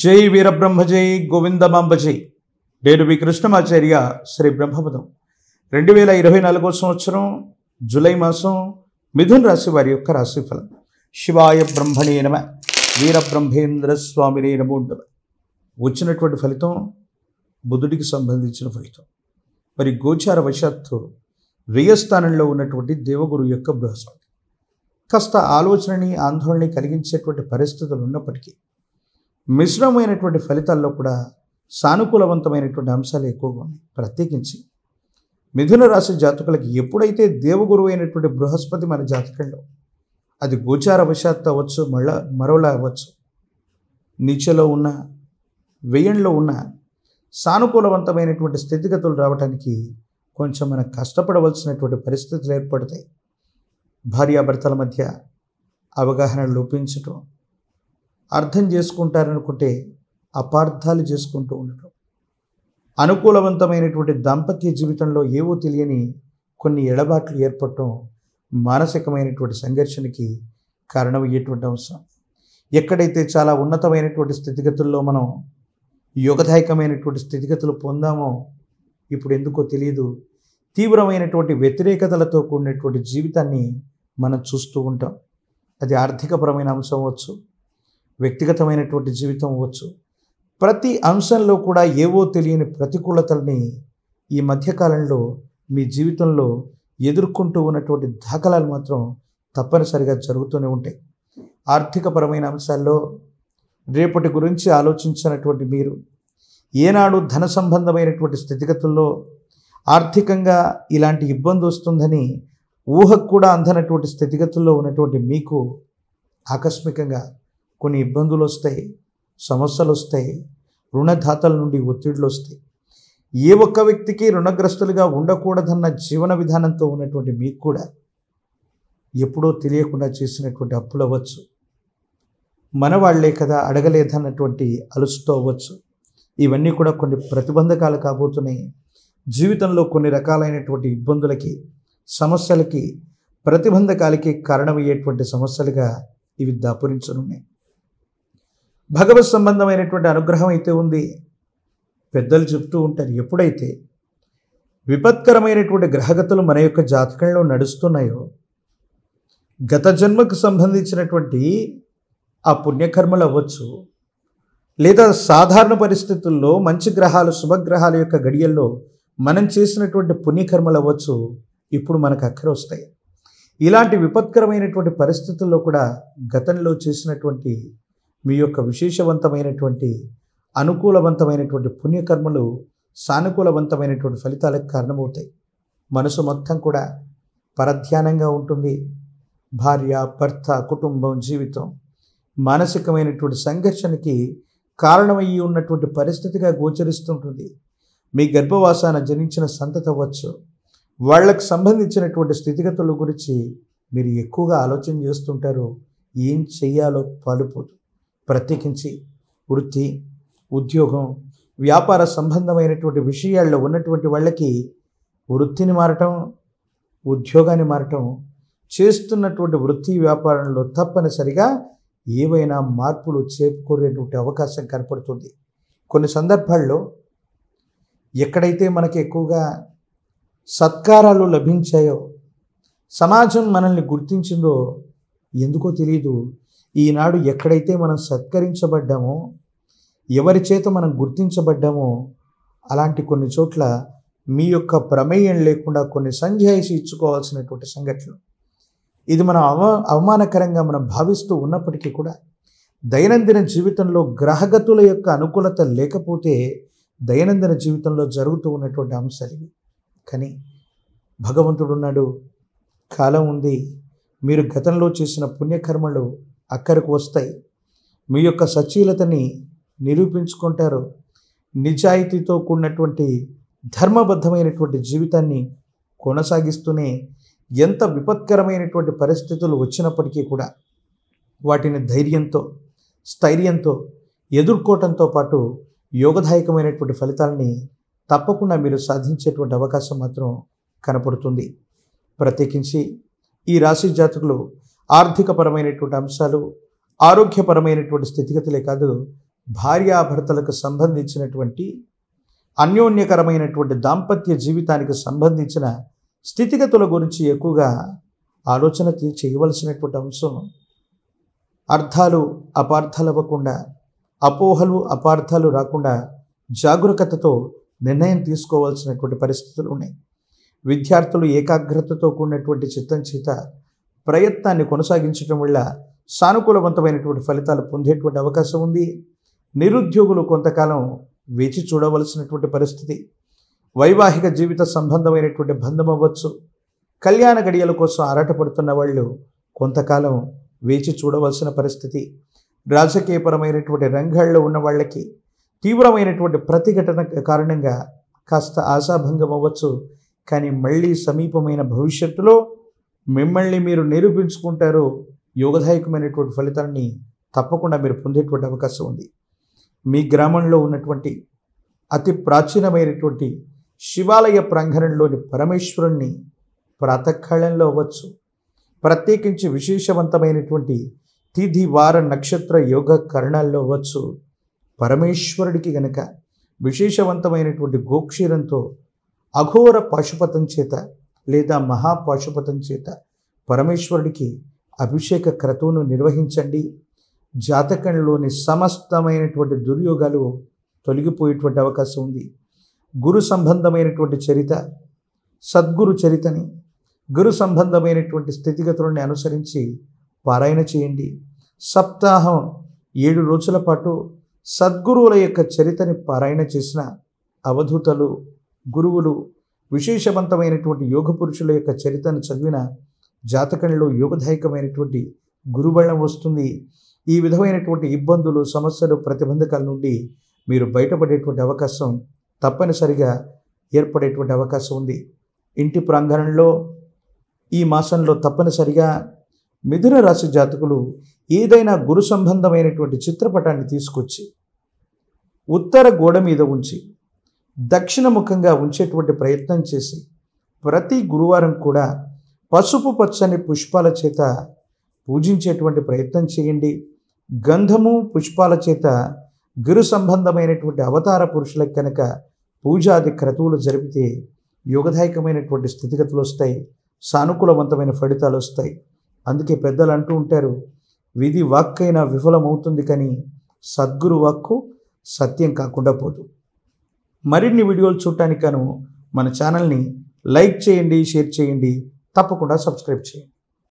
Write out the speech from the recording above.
జై వీరబ్రహ్మజై గోవిందమాంబజై నేను మీ కృష్ణమాచార్య శ్రీ బ్రహ్మపదం రెండు వేల ఇరవై నాలుగో సంవత్సరం జులై మాసం మిథున్ రాశి వారి యొక్క రాశిఫలం శివాయ బ్రహ్మణే నమ వీరబ్రహ్మేంద్ర స్వామినే నమో నమ వచ్చినటువంటి ఫలితం బుధుడికి సంబంధించిన ఫలితం మరి గోచార వశాత్తు వ్యయస్థానంలో ఉన్నటువంటి దేవగురు యొక్క బృహస్పతి కాస్త ఆలోచనని ఆందోళనని కలిగించేటువంటి పరిస్థితులు ఉన్నప్పటికీ మిశ్రమైనటువంటి ఫలితాల్లో కూడా సానుకూలవంతమైనటువంటి అంశాలు ఎక్కువగా ఉన్నాయి ప్రత్యేకించి మిథున రాశి జాతకులకి ఎప్పుడైతే దేవగురు అయినటువంటి బృహస్పతి మన జాతకంలో అది గోచార వశాత్తు అవ్వచ్చు మళ్ళా మరోలా అవ్వచ్చు నీచలో ఉన్న వ్యయంలో ఉన్న సానుకూలవంతమైనటువంటి స్థితిగతులు రావడానికి కొంచెం మనం కష్టపడవలసినటువంటి పరిస్థితులు ఏర్పడతాయి భార్యాభర్తల మధ్య అవగాహన లోపించటం అర్థం చేసుకుంటారనుకుంటే అపార్థాలు చేసుకుంటూ ఉండటం అనుకూలవంతమైనటువంటి దాంపత్య జీవితంలో ఏవో తెలియని కొన్ని ఎడబాట్లు ఏర్పడటం మానసికమైనటువంటి సంఘర్షణకి కారణమయ్యేటువంటి అంశం ఎక్కడైతే చాలా ఉన్నతమైనటువంటి స్థితిగతుల్లో మనం యోగదాయకమైనటువంటి స్థితిగతులు పొందామో ఇప్పుడు ఎందుకో తెలియదు తీవ్రమైనటువంటి వ్యతిరేకతలతో కూడినటువంటి జీవితాన్ని మనం చూస్తూ ఉంటాం అది ఆర్థికపరమైన అంశం అవచ్చు వ్యక్తిగతమైనటువంటి జీవితం అవ్వచ్చు ప్రతి అంశంలో కూడా ఏవో తెలియని ప్రతికూలతల్ని ఈ మధ్యకాలంలో మీ జీవితంలో ఎదుర్కొంటూ ఉన్నటువంటి దాఖలాలు మాత్రం తప్పనిసరిగా జరుగుతూనే ఉంటాయి ఆర్థికపరమైన అంశాల్లో రేపటి గురించి ఆలోచించినటువంటి మీరు ఏనాడు ధన సంబంధమైనటువంటి స్థితిగతుల్లో ఆర్థికంగా ఇలాంటి ఇబ్బంది వస్తుందని ఊహకు కూడా అందనటువంటి స్థితిగతుల్లో ఉన్నటువంటి మీకు ఆకస్మికంగా కొన్ని ఇబ్బందులు వస్తాయి సమస్యలు వస్తాయి రుణదాతల నుండి ఒత్తిడులు వస్తాయి ఏ ఒక్క వ్యక్తికి రుణగ్రస్తులుగా ఉండకూడదన్న జీవన విధానంతో ఉన్నటువంటి మీకు కూడా ఎప్పుడో తెలియకుండా చేసినటువంటి అప్పులు అవ్వచ్చు మన వాళ్లే కదా అడగలేదన్నటువంటి అలుస్తూ అవ్వచ్చు ఇవన్నీ కూడా కొన్ని ప్రతిబంధకాలు కాబోతున్నాయి జీవితంలో కొన్ని రకాలైనటువంటి ఇబ్బందులకి సమస్యలకి ప్రతిబంధకాలకి కారణమయ్యేటువంటి సమస్యలుగా ఇవి దాపురించనున్నాయి భగవత్ సంబంధమైనటువంటి అనుగ్రహం అయితే ఉంది పెద్దలు చెప్తూ ఉంటారు ఎప్పుడైతే విపత్కరమైనటువంటి గ్రహగతులు మన యొక్క జాతకంలో నడుస్తున్నాయో గత జన్మకు సంబంధించినటువంటి ఆ పుణ్యకర్మలు అవ్వచ్చు లేదా సాధారణ పరిస్థితుల్లో మంచి గ్రహాలు శుభగ్రహాల యొక్క గడియల్లో మనం చేసినటువంటి పుణ్యకర్మలు అవ్వచ్చు ఇప్పుడు మనకు అక్కర వస్తాయి ఇలాంటి విపత్కరమైనటువంటి పరిస్థితుల్లో కూడా గతంలో చేసినటువంటి మీ యొక్క విశేషవంతమైనటువంటి అనుకూలవంతమైనటువంటి పుణ్యకర్మలు సానుకూలవంతమైనటువంటి ఫలితాలకు కారణమవుతాయి మనసు మొత్తం కూడా పరధ్యానంగా ఉంటుంది భార్య భర్త కుటుంబం జీవితం మానసికమైనటువంటి సంఘర్షణకి కారణమయ్యి ఉన్నటువంటి పరిస్థితిగా గోచరిస్తుంటుంది మీ గర్భవాసాన జనించిన సంతత అవ్వచ్చు వాళ్లకు సంబంధించినటువంటి స్థితిగతుల గురించి మీరు ఎక్కువగా ఆలోచన చేస్తుంటారు ఏం చెయ్యాలో పలుపుదు ప్రత్యేకించి వృత్తి ఉద్యోగం వ్యాపార సంబంధమైనటువంటి విషయాల్లో ఉన్నటువంటి వాళ్ళకి వృత్తిని మారటం ఉద్యోగాన్ని మారటం చేస్తున్నటువంటి వృత్తి వ్యాపారంలో తప్పనిసరిగా ఏవైనా మార్పులు చేరుకునేటువంటి అవకాశం కనపడుతుంది కొన్ని సందర్భాల్లో ఎక్కడైతే మనకి ఎక్కువగా సత్కారాలు లభించాయో సమాజం మనల్ని గుర్తించిందో ఎందుకో తెలియదు ఈనాడు ఎక్కడైతే మనం సత్కరించబడ్డామో ఎవరి చేత మనం గుర్తించబడ్డామో అలాంటి కొన్ని చోట్ల మీ యొక్క ప్రమేయం లేకుండా కొన్ని సంజాయిషి ఇచ్చుకోవాల్సినటువంటి సంఘటనలు ఇది మనం అవ అవమానకరంగా మనం భావిస్తూ ఉన్నప్పటికీ కూడా దైనందిన జీవితంలో గ్రహగతుల యొక్క అనుకూలత లేకపోతే దైనందిన జీవితంలో జరుగుతూ ఉన్నటువంటి అంశాలు ఇవి కానీ భగవంతుడున్నాడు కాలం ఉంది మీరు గతంలో చేసిన పుణ్యకర్మలు అక్కడికి వస్తాయి మీ యొక్క సచీలతని నిరూపించుకుంటారు నిజాయితీతో కూడినటువంటి ధర్మబద్ధమైనటువంటి జీవితాన్ని కొనసాగిస్తూనే ఎంత విపత్కరమైనటువంటి పరిస్థితులు వచ్చినప్పటికీ కూడా వాటిని ధైర్యంతో స్థైర్యంతో ఎదుర్కోవటంతో పాటు యోగదాయకమైనటువంటి ఫలితాలని తప్పకుండా మీరు సాధించేటువంటి అవకాశం మాత్రం కనపడుతుంది ప్రత్యేకించి ఈ రాశి జాతకులు ఆర్థికపరమైనటువంటి అంశాలు ఆరోగ్యపరమైనటువంటి స్థితిగతులే కాదు భార్యాభర్తలకు సంబంధించినటువంటి అన్యోన్యకరమైనటువంటి దాంపత్య జీవితానికి సంబంధించిన స్థితిగతుల గురించి ఎక్కువగా ఆలోచన చేయవలసినటువంటి అంశం అర్థాలు అపార్థాలు అవ్వకుండా అపోహలు అపార్థాలు రాకుండా జాగరూకతతో నిర్ణయం తీసుకోవాల్సినటువంటి పరిస్థితులు ఉన్నాయి విద్యార్థులు ఏకాగ్రతతో కూడినటువంటి చిత్తం చేత ప్రయత్నాన్ని కొనసాగించడం వల్ల సానుకూలవంతమైనటువంటి ఫలితాలు పొందేటువంటి అవకాశం ఉంది నిరుద్యోగులు కొంతకాలం వేచి చూడవలసినటువంటి పరిస్థితి వైవాహిక జీవిత సంబంధమైనటువంటి బంధం అవ్వచ్చు కళ్యాణ గడియల కోసం ఆరాటపడుతున్న వాళ్ళు కొంతకాలం వేచి చూడవలసిన పరిస్థితి రాజకీయపరమైనటువంటి రంగాల్లో ఉన్న వాళ్ళకి తీవ్రమైనటువంటి ప్రతిఘటన కారణంగా కాస్త ఆశాభంగం అవ్వచ్చు కానీ మళ్ళీ సమీపమైన భవిష్యత్తులో మిమ్మల్ని మీరు నిరూపించుకుంటారో యోగదాయకమైనటువంటి ఫలితాన్ని తప్పకుండా మీరు పొందేటువంటి అవకాశం ఉంది మీ గ్రామంలో ఉన్నటువంటి అతి ప్రాచీనమైనటువంటి శివాలయ ప్రాంగణంలోని పరమేశ్వరుణ్ణి ప్రాతకాళంలో అవ్వచ్చు ప్రత్యేకించి విశేషవంతమైనటువంటి తిథి వార నక్షత్ర యోగ కరణాల్లో అవ్వచ్చు పరమేశ్వరుడికి గనక విశేషవంతమైనటువంటి గోక్షీరంతో అఘోర పాశుపతం చేత లేదా మహాపాశుపతం చేత పరమేశ్వరుడికి అభిషేక క్రతువును నిర్వహించండి జాతకంలోని సమస్తమైనటువంటి దుర్యోగాలు తొలగిపోయేటువంటి అవకాశం ఉంది గురు సంబంధమైనటువంటి చరిత సద్గురు చరితని గురు సంబంధమైనటువంటి స్థితిగతులని అనుసరించి పారాయణ చేయండి సప్తాహం ఏడు రోజుల పాటు సద్గురువుల యొక్క చరితని పారాయణ చేసిన అవధూతలు గురువులు విశేషవంతమైనటువంటి యోగ పురుషుల యొక్క చరిత్రను చదివిన జాతకంలో యోగదాయకమైనటువంటి గురుబలం వస్తుంది ఈ విధమైనటువంటి ఇబ్బందులు సమస్యలు ప్రతిబంధకాల నుండి మీరు బయటపడేటువంటి అవకాశం తప్పనిసరిగా ఏర్పడేటువంటి అవకాశం ఉంది ఇంటి ప్రాంగణంలో ఈ మాసంలో తప్పనిసరిగా మిథున రాశి జాతకులు ఏదైనా గురు సంబంధమైనటువంటి చిత్రపటాన్ని తీసుకొచ్చి ఉత్తర గోడ మీద ఉంచి దక్షిణముఖంగా ఉంచేటువంటి ప్రయత్నం చేసి ప్రతి గురువారం కూడా పసుపు పచ్చని పుష్పాల చేత పూజించేటువంటి ప్రయత్నం చేయండి గంధము పుష్పాల చేత గురు సంబంధమైనటువంటి అవతార పురుషులకు కనుక పూజాది క్రతువులు జరిపితే యోగదాయకమైనటువంటి స్థితిగతులు వస్తాయి సానుకూలవంతమైన ఫలితాలు వస్తాయి అందుకే పెద్దలు అంటూ ఉంటారు విధి వాక్కైనా విఫలమవుతుంది కానీ సద్గురు వాక్కు సత్యం కాకుండా పోదు మరిన్ని వీడియోలు చూడటానికి మన ఛానల్ని లైక్ చేయండి షేర్ చేయండి తప్పకుండా సబ్స్క్రైబ్ చేయండి